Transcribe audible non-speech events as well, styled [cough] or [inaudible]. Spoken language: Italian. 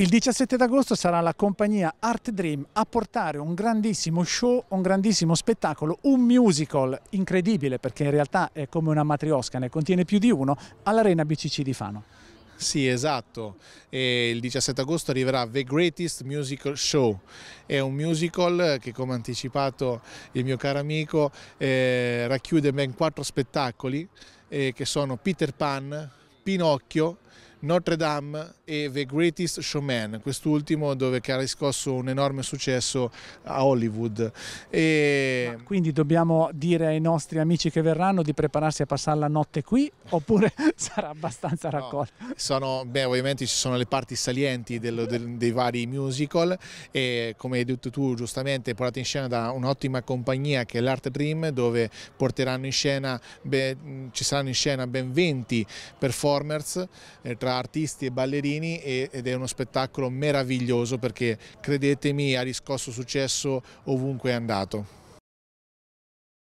Il 17 d'agosto sarà la compagnia Art Dream a portare un grandissimo show, un grandissimo spettacolo, un musical incredibile perché in realtà è come una matriosca, ne contiene più di uno, all'Arena BCC di Fano. Sì, esatto. E il 17 agosto arriverà The Greatest Musical Show. È un musical che, come anticipato il mio caro amico, eh, racchiude ben quattro spettacoli eh, che sono Peter Pan, Pinocchio, Notre Dame e The Greatest Showman, quest'ultimo dove ha riscosso un enorme successo a Hollywood. E... quindi dobbiamo dire ai nostri amici che verranno di prepararsi a passare la notte qui oppure [laughs] sarà abbastanza raccolto? No, sono, beh, ovviamente ci sono le parti salienti del, del, dei vari musical e come hai detto tu giustamente portate in scena da un'ottima compagnia che è l'Art Dream dove porteranno in scena, beh, ci saranno in scena ben 20 performers eh, tra tra artisti e ballerini ed è uno spettacolo meraviglioso perché credetemi ha riscosso successo ovunque è andato.